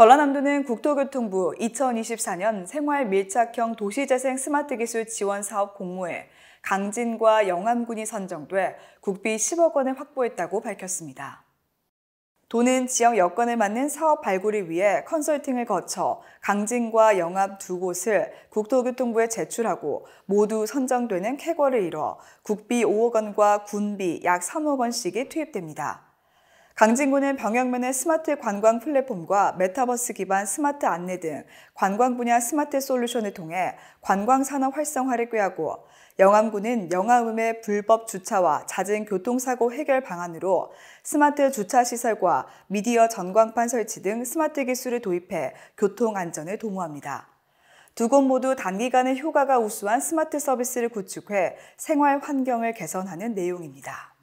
전라남도는 국토교통부 2024년 생활 밀착형 도시재생 스마트 기술 지원 사업 공모에 강진과 영암군이 선정돼 국비 10억 원을 확보했다고 밝혔습니다. 도는 지역 여건에 맞는 사업 발굴을 위해 컨설팅을 거쳐 강진과 영암 두 곳을 국토교통부에 제출하고 모두 선정되는 쾌거를 이뤄 국비 5억 원과 군비 약 3억 원씩이 투입됩니다. 강진구는 병영면의 스마트 관광 플랫폼과 메타버스 기반 스마트 안내 등 관광 분야 스마트 솔루션을 통해 관광 산업 활성화를 꾀하고 영암군은 영암음의 불법 주차와 잦은 교통사고 해결 방안으로 스마트 주차 시설과 미디어 전광판 설치 등 스마트 기술을 도입해 교통 안전을 도모합니다. 두 곳 모두 단기간에 효과가 우수한 스마트 서비스를 구축해 생활 환경을 개선하는 내용입니다.